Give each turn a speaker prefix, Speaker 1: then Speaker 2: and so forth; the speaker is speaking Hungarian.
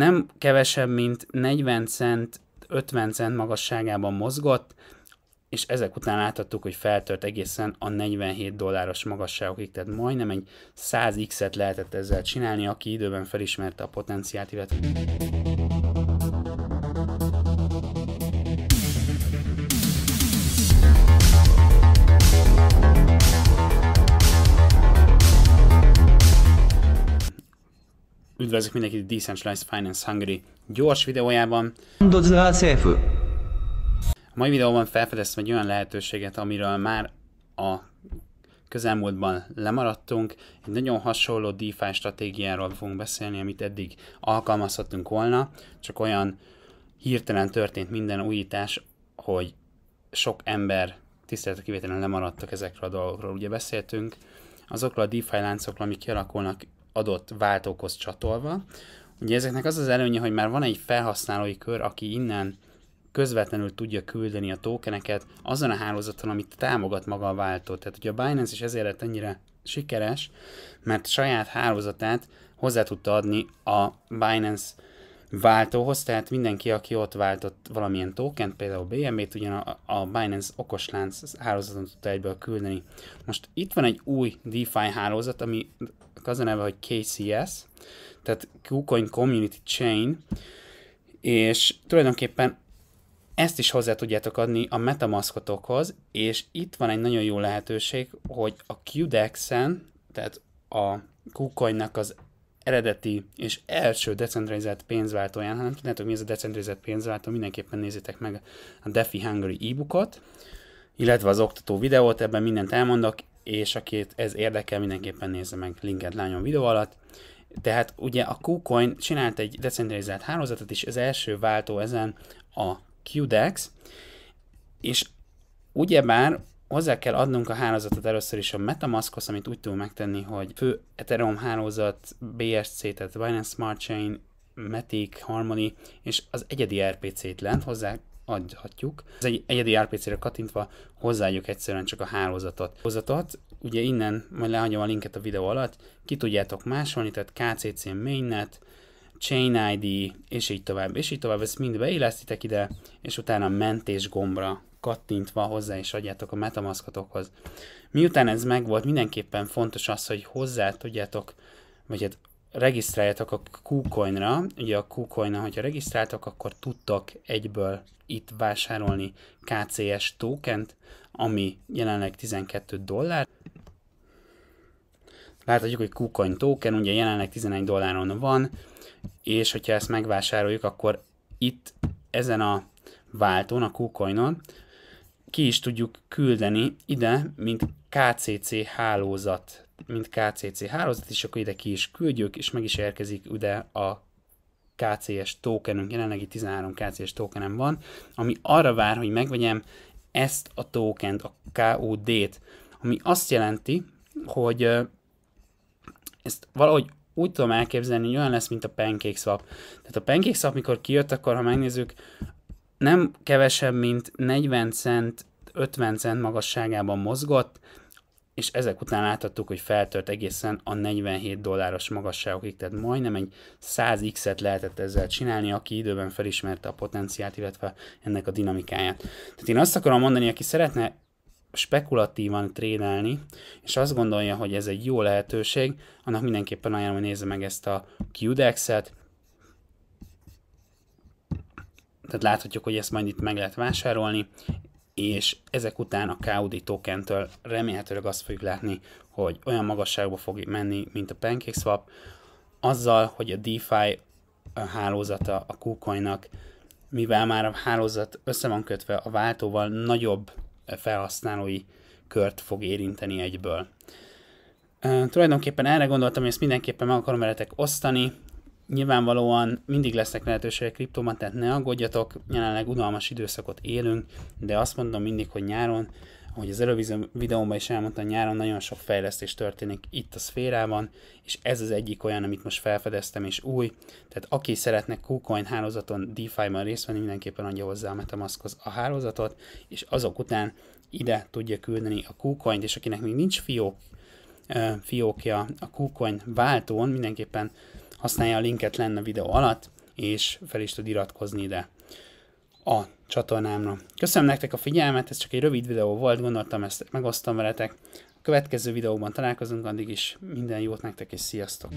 Speaker 1: nem kevesebb, mint 40 cent, 50 cent magasságában mozgott, és ezek után láthattuk, hogy feltört egészen a 47 dolláros magasságokig, tehát majdnem egy 100x-et lehetett ezzel csinálni, aki időben felismerte a potenciált, illetve... Üdvözlök mindenkit Decentralized Finance Hungary gyors videójában. A mai videóban felfedeztem egy olyan lehetőséget, amiről már a közelmúltban lemaradtunk. Egy nagyon hasonló DeFi stratégiáról fogunk beszélni, amit eddig alkalmazhattunk volna, csak olyan hirtelen történt minden újítás, hogy sok ember tiszteletek kivételen lemaradtak ezekről a dolgokról. Ugye beszéltünk azokról a DeFi láncokról, amik kialakulnak adott váltókhoz csatolva. Ugye ezeknek az az előnye, hogy már van egy felhasználói kör, aki innen közvetlenül tudja küldeni a tokeneket azon a hálózaton, amit támogat maga a váltó. Tehát ugye a Binance is ezért lett ennyire sikeres, mert saját hálózatát hozzá tudta adni a Binance váltóhoz, tehát mindenki, aki ott váltott valamilyen tokent, például bmw t ugyan a, a Binance okoslánc hálózaton tudta egyből küldeni. Most itt van egy új DeFi hálózat, ami az a neve, hogy KCS, tehát KuCoin Community Chain, és tulajdonképpen ezt is hozzá tudjátok adni a metamaskotokhoz, és itt van egy nagyon jó lehetőség, hogy a QDEX-en, tehát a kucoin az eredeti és első decentralizált pénzváltóján, ha nem tudjátok mi ez a decentralizált pénzváltó, mindenképpen nézzétek meg a DeFi Hungary e-bookot, illetve az oktató videót, ebben mindent elmondok, és akit ez érdekel, mindenképpen nézze meg linket lányom videó alatt. Tehát ugye a KuCoin csinált egy decentralizált hálózatot, és az első váltó ezen a QDEX, és ugyebár hozzá kell adnunk a hálózatot először is a Metamaskhoz, amit úgy tudunk megtenni, hogy fő Ethereum hálózat, BSC, tehát Binance Smart Chain, Matic, Harmony, és az egyedi RPC-t lent hozzá adhatjuk. Az egy egyedi RPC-re kattintva hozzáadjuk egyszerűen csak a hálózatot. Hálózatot, ugye innen majd lehagyom a linket a videó alatt, ki tudjátok másolni, tehát KCC mainnet, Chain ID, és így tovább, és így tovább, ezt mind beillesztitek ide, és utána mentés gombra kattintva hozzá is adjátok a metamaskatokhoz. Miután ez megvolt, mindenképpen fontos az, hogy hozzá tudjátok, vagy hát regisztráljatok a KuCoin-ra, ugye a KuCoin-ra, hogyha regisztráltok, akkor tudtok egyből itt vásárolni KCS tokent, ami jelenleg 12 dollár. Láthatjuk, hogy KuCoin token ugye jelenleg 11 dolláron van, és hogyha ezt megvásároljuk, akkor itt ezen a váltón, a KuCoinon ki is tudjuk küldeni ide, mint KCC hálózat mint KCC hálózat, és akkor ide ki is küldjük, és meg is érkezik ide a KCS tokenünk, jelenlegi 13 KCS tokenem van, ami arra vár, hogy megvegyem ezt a tokent, a KOD-t, ami azt jelenti, hogy ezt valahogy úgy tudom elképzelni, hogy olyan lesz, mint a PancakeSwap. Tehát a PancakeSwap, mikor kijött, akkor ha megnézzük, nem kevesebb, mint 40 cent, 50 cent magasságában mozgott, és ezek után láthattuk, hogy feltört egészen a 47 dolláros magasságokig, tehát majdnem egy 100x-et lehetett ezzel csinálni, aki időben felismerte a potenciált, illetve ennek a dinamikáját. Tehát én azt akarom mondani, aki szeretne spekulatívan trédelni, és azt gondolja, hogy ez egy jó lehetőség, annak mindenképpen ajánlom, hogy nézze meg ezt a QDEX-et, tehát láthatjuk, hogy ezt majd itt meg lehet vásárolni, és ezek után a Kaudi tokentől remélhetőleg azt fogjuk látni, hogy olyan magasságba fog menni, mint a PancakeSwap, azzal, hogy a DeFi a hálózata a KuCoinnak, mivel már a hálózat össze van kötve a váltóval, nagyobb felhasználói kört fog érinteni egyből. Uh, tulajdonképpen erre gondoltam, hogy ezt mindenképpen meg akarom veletek osztani, Nyilvánvalóan mindig lesznek lehetőségek kriptóban, tehát ne aggódjatok, jelenleg unalmas időszakot élünk, de azt mondom mindig, hogy nyáron, ahogy az előző videómban is elmondtam, nyáron nagyon sok fejlesztés történik itt a szférában, és ez az egyik olyan, amit most felfedeztem, és új. Tehát aki szeretne KuCoin hálózaton DeFi-ban részt venni, mindenképpen adja hozzá a Metamaskhoz a hálózatot, és azok után ide tudja küldeni a KuCoin-t, és akinek még nincs fiók, fiókja a KuCoin váltón, mindenképpen használja a linket lenne a videó alatt, és fel is tud iratkozni ide a csatornámra. Köszönöm nektek a figyelmet, ez csak egy rövid videó volt, gondoltam ezt megosztom veletek. A következő videóban találkozunk, addig is minden jót nektek, és sziasztok!